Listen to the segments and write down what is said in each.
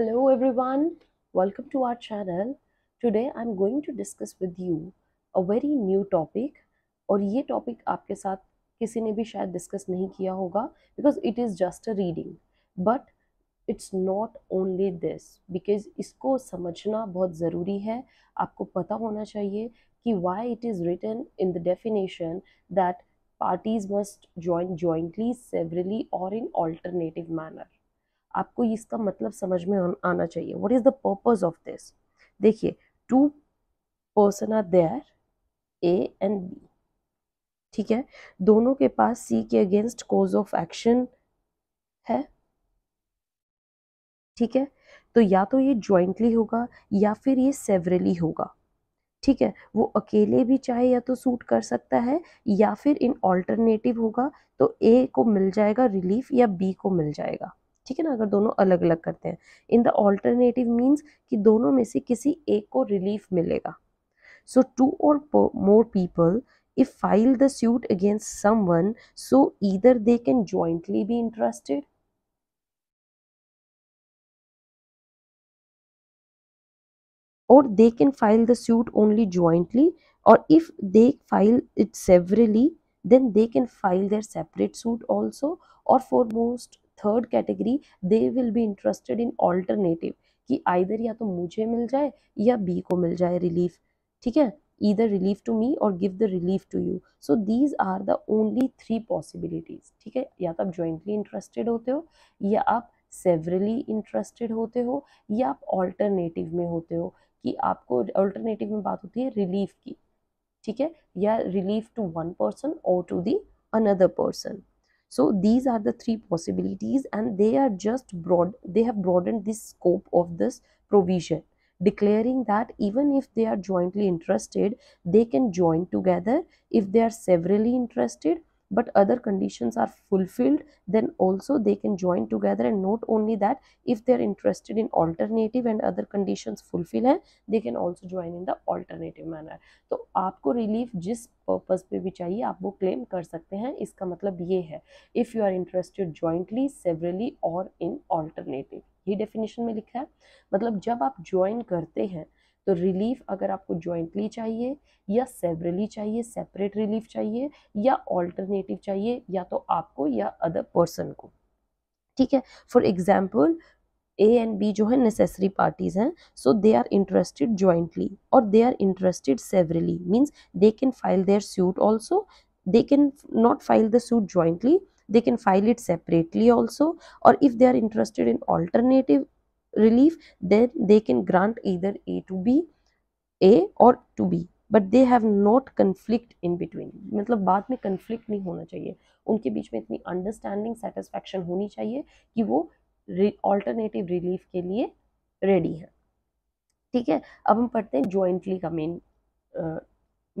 Hello everyone, welcome to our channel. Today I'm going to discuss with you a very new topic और ये topic आपके साथ किसी ने भी शायद discuss नहीं किया होगा because it is just a reading. But it's not only this because इसको समझना बहुत ज़रूरी है आपको पता होना चाहिए कि why it is written in the definition that parties must join jointly, severally, or in alternative manner. आपको इसका मतलब समझ में आना चाहिए what is the purpose of this देखिए two person are there A and B ठीक है दोनों के पास सी के अगेंस्ट कोज ऑफ एक्शन है ठीक है तो या तो ये ज्वाइंटली होगा या फिर ये सेवरली होगा ठीक है वो अकेले भी चाहे या तो सूट कर सकता है या फिर इन ऑल्टरनेटिव होगा तो ए को मिल जाएगा रिलीफ या बी को मिल जाएगा ठीक है ना अगर दोनों अलग अलग करते हैं इन द ऑल्टरनेटिव मीन्स कि दोनों में से किसी एक को रिलीफ मिलेगा सो टू और more people if file the suit against someone so either they can jointly be interested और they can file the suit only jointly और if they file it severally then they can file their separate suit also और foremost third category they will be interested in alternative कि either या तो मुझे मिल जाए या B को मिल जाए रिलीफ ठीक है ईदर रिलीफ टू मी और give the relief to you so these are the only three possibilities ठीक है या तो आप जॉइंटली इंटरेस्टेड होते हो या आप सेवरली इंटरेस्टेड होते हो या आप ऑल्टरनेटिव में होते हो कि आपको ऑल्टरनेटिव में बात होती है रिलीफ की ठीक है या रिलीफ टू वन पर्सन और to the another person so these are the three possibilities and they are just broad they have broadened this scope of this provision declaring that even if they are jointly interested they can join together if they are severally interested but other conditions are fulfilled then also they can join together and not only that if they are interested in alternative and other conditions fulfill हैं they can also join in the alternative manner तो aapko relief jis purpose pe bhi chahiye aap wo claim kar sakte hain iska matlab ye hai if you are interested jointly severally or in alternative ये definition में लिखा है मतलब जब आप join करते हैं तो रिलीफ अगर आपको जॉइंटली चाहिए या सेवरली चाहिए सेपरेट रिलीफ चाहिए या ऑल्टरनेटिव चाहिए या तो आपको या अदर पर्सन को ठीक है for example A and B जो है नेसेसरी पार्टीज हैं so they are interested jointly और they are interested severally means they can file their suit also they can not file the suit jointly they can file it separately also और if they are interested in alternative relief then they can grant either a to b a or to b but they have not conflict in between मतलब बाद में conflict नहीं होना चाहिए उनके बीच में इतनी अंडरस्टैंडिंग सेटिस्फैक्शन होनी चाहिए कि वो ऑल्टरनेटिव रिलीफ के लिए रेडी हैं ठीक है अब हम पढ़ते हैं जॉइंटली का मेन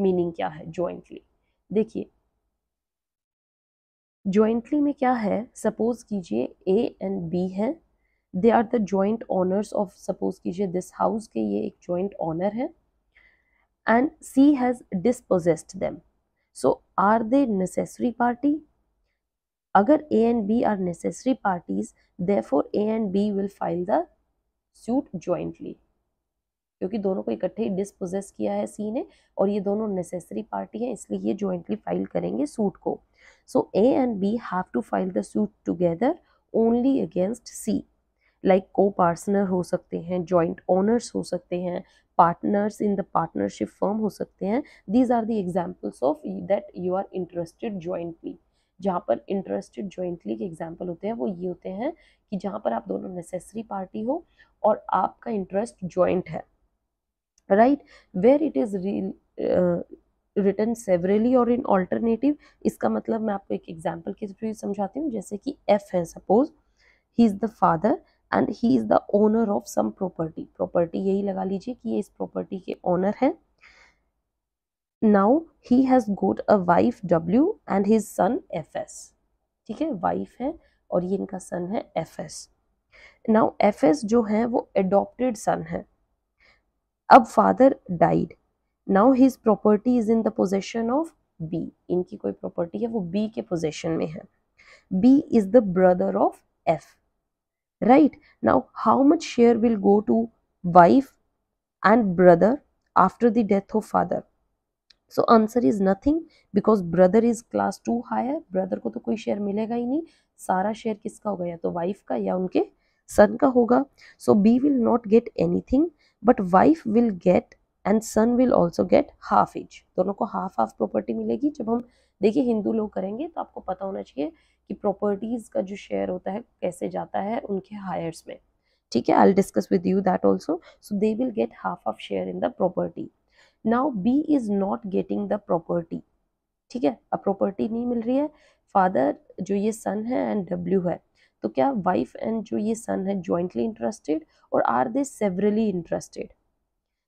मीनिंग क्या है जॉइंटली देखिए जॉइंटली में क्या है सपोज कीजिए ए एंड बी है they are the joint owners of suppose कीजिए दिस हाउस के ये एक जॉइंट ऑनर है and C has dispossessed them so are they necessary party अगर A and B are necessary parties therefore A and B will file the suit jointly क्योंकि दोनों को इकट्ठे ही डिसपोजेस किया है सी ने और ये दोनों नेसेसरी पार्टी हैं इसलिए ये जॉइंटली फाइल करेंगे सूट को so A and B have to file the suit together only against C like copartner हो सकते हैं जॉइंट ओनर्स हो सकते हैं partners in the partnership firm हो सकते हैं these are the examples of that you are interested jointly जहाँ पर इंटरेस्टेड जॉइंटली के एग्जाम्पल होते हैं वो ये होते हैं कि जहाँ पर आप दोनों नेसेसरी पार्टी हो और आपका इंटरेस्ट जॉइंट है right where it is written severally और इन ऑल्टरनेटिव इसका मतलब मैं आपको एक एग्जाम्पल के थ्रू समझाती हूँ जैसे कि एफ है suppose he is the father and he is the owner of some property property यही लगा लीजिए कि ये इस प्रॉपर्टी के ओनर हैं now he has got a wife W and his son F S ठीक है वाइफ है और ये इनका सन है F S now F S जो है वो एडॉप्टेड सन है अब father died now his property is in the possession of B इनकी कोई प्रॉपर्टी है वो बी के पोजेशन में है B is the brother of F right now how much share will go to wife and brother after the death of father so answer is nothing because brother is class two heir है brother को तो कोई share मिलेगा ही नहीं सारा share किसका होगा या तो वाइफ का या उनके सन का होगा so B will not get anything but wife will get and son will also get half each दोनों को हाफ हाफ प्रॉपर्टी मिलेगी जब हम देखिए हिंदू लोग करेंगे तो आपको पता होना चाहिए कि प्रॉपर्टीज़ का जो शेयर होता है कैसे जाता है उनके हायर्स में ठीक है I discuss with you that also so they will get half of share in the property now B is not getting the property ठीक है अब प्रॉपर्टी नहीं मिल रही है फादर जो ये सन है एंड डब्ल्यू है तो क्या वाइफ एंड जो ये सन है ज्वाइंटली इंटरेस्टेड और आर दे सेवरली इंटरेस्टेड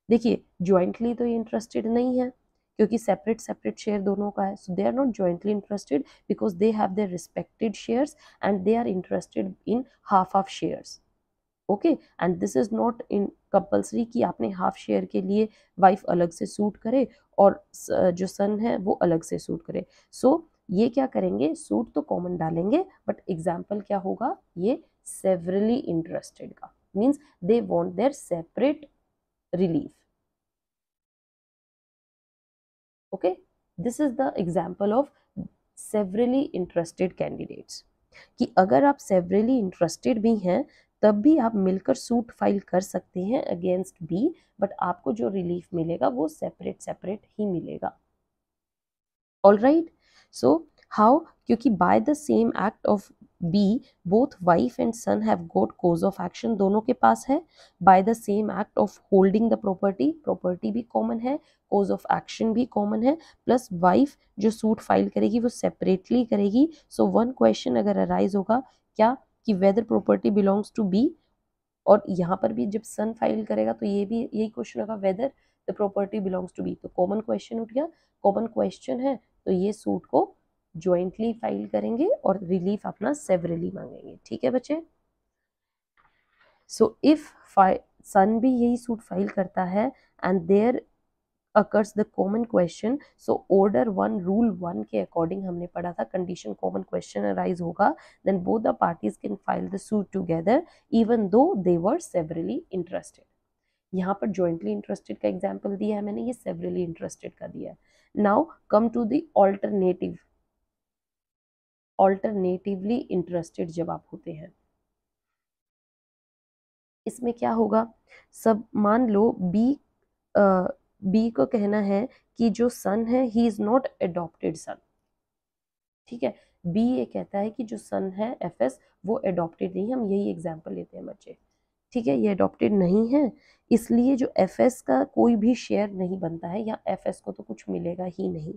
देखिए ज्वाइंटली तो ये इंटरेस्टेड नहीं है क्योंकि सेपरेट सेपरेट शेयर दोनों का है so they are not jointly interested because they have their respected shares and they are interested in half of shares okay and this is not in compulsory कि आपने half share के लिए wife अलग से suit करे और जो son है वो अलग से सूट करे सो so, ये क्या करेंगे सूट तो कॉमन डालेंगे बट एग्जाम्पल क्या होगा ये सेवरली इंटरेस्टेड का means they want their separate relief okay this is the example of severally interested candidates कि अगर आप सेवरली इंटरेस्टेड भी हैं तब भी आप मिलकर सूट फाइल कर सकते हैं अगेंस्ट बी बट आपको जो रिलीफ मिलेगा वो सेपरेट सेपरेट ही मिलेगा ऑल राइट सो हाउ क्योंकि by the same act of B both wife and son have got cause of action दोनों के पास है by the same act of holding the property property भी कॉमन है cause of action भी common है plus wife जो suit file करेगी वो सेपरेटली करेगी सो वन क्वेश्चन अगर अराइज होगा क्या कि whether property belongs to B और यहाँ पर भी जब सन फाइल करेगा तो ये भी यही क्वेश्चन होगा whether the property belongs to B तो कॉमन क्वेश्चन उठ गया कॉमन क्वेश्चन है तो ये सूट को ज्वाइंटली फाइल करेंगे और रिलीफ अपना सेवरली मांगेंगे ठीक है बच्चे सो इफ सन भी यही सूट फाइल करता है and there occurs the common question so order one rule one के अकॉर्डिंग हमने पढ़ा था कंडीशन कॉमन क्वेश्चन अराइज होगा then both the parties can file the suit together even though they were severally interested यहाँ पर jointly interested का example दिया है मैंने ये सेवरली इंटरेस्टेड का दिया है now come to the alternative alternatively interested जब आप होते हैं इसमें क्या होगा सब मान लो बी बी को कहना है कि जो सन है he is not adopted son ठीक है बी ये कहता है कि जो सन है एफ एस वो एडॉप्टेड नहीं हम यही एग्जाम्पल लेते हैं बच्चे ठीक है ये अडोप्टेड नहीं है इसलिए जो एफ एस का कोई भी शेयर नहीं बनता है या एफ एस को तो कुछ मिलेगा ही नहीं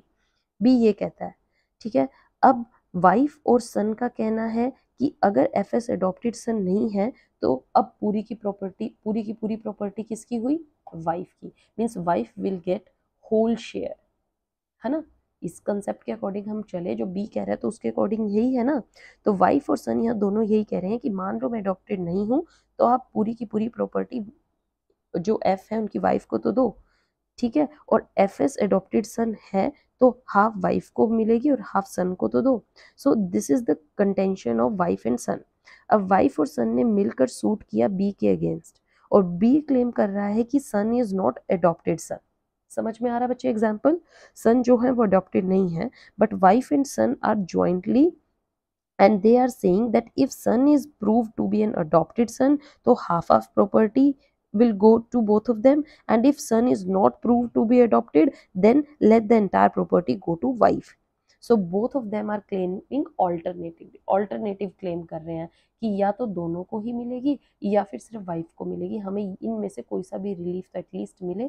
बी ये कहता है ठीक है अब वाइफ और सन का कहना है कि अगर एफ एस एडोप्टेड सन नहीं है तो अब पूरी की प्रॉपर्टी पूरी की पूरी प्रॉपर्टी किसकी हुई वाइफ की means wife will get whole share है ना इस कंसेप्ट के अकॉर्डिंग हम चले जो बी कह रहा है तो उसके अकॉर्डिंग यही है ना तो वाइफ और सन यहाँ दोनों यही कह रहे हैं कि मान लो मैं अडोप्टेड नहीं हूँ तो आप पूरी की पूरी प्रॉपर्टी जो एफ है उनकी वाइफ को तो दो ठीक है और एफ एस एडोप्टेड सन है तो हाफ वाइफ को मिलेगी और हाफ सन को तो दो so this is the contention of wife and son अब वाइफ और सन ने मिलकर सूट किया बी के अगेंस्ट और बी क्लेम कर रहा है कि son is not adopted son समझ में आ रहा है बच्चे एग्जाम्पल सन जो है वो अडोप्टेड नहीं है but wife and son are jointly and they are saying that if son is prove to be an adopted son तो half of property will go to both of them and if son is not proved to be adopted then let the entire property go to wife so both of them are claiming alternative alternative claim कर रहे हैं कि या तो दोनों को ही मिलेगी या फिर सिर्फ वाइफ को मिलेगी हमें इनमें से कोई सा भी रिलीफ तो एटलीस्ट मिले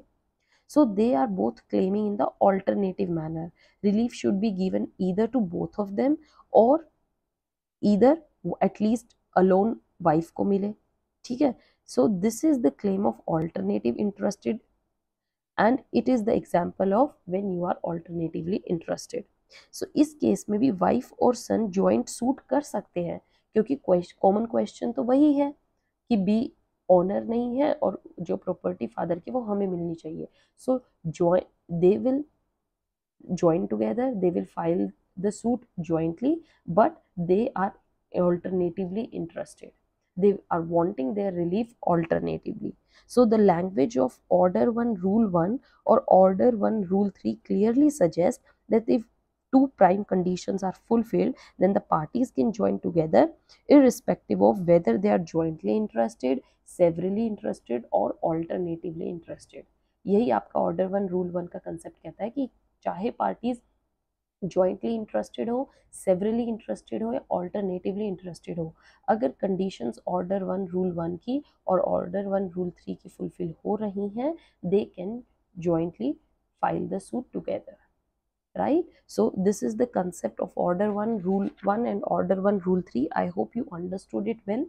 so they are both claiming in the alternative manner relief should be given either to both of them or either at least alone wife को मिले ठीक है So this is the claim of alternative interested and it is the example of when you are alternatively interested. So so, इस case में भी wife और सन joint suit कर सकते हैं क्योंकि कॉमन क्वेश्चन तो वही है कि बी ऑनर नहीं है और जो प्रॉपर्टी फादर की वो हमें मिलनी चाहिए so join they will join together they will file the suit jointly but they are alternatively interested they are wanting their relief alternatively so the language of order 1 rule 1 or order 1 rule 3 clearly suggests that if two prime conditions are fulfilled then the parties can join together irrespective of whether they are jointly interested severally interested or alternatively interested यही आपका Order One Rule One का concept कहता है कि चाहे parties jointly interested हो severally interested हो या ऑल्टरनेटिवली इंटरेस्टेड हो अगर conditions order one rule one की और ऑर्डर वन रूल थ्री की फुलफिल हो रही हैं they can jointly file the suit together right so this is the concept of order one rule one and order one rule three I hope you understood it well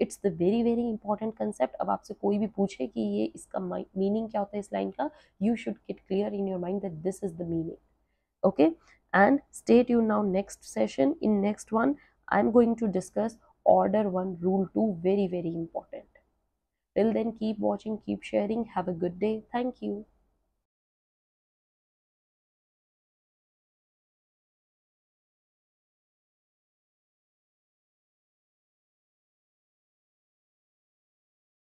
it's the very very important concept अब आपसे कोई भी पूछे कि ये इसका meaning क्या होता है इस लाइन का you should get clear in your mind that this is the meaning okay and stay tuned now next session in next one i'm going to discuss order one rule two very very important till then keep watching keep sharing have a good day thank you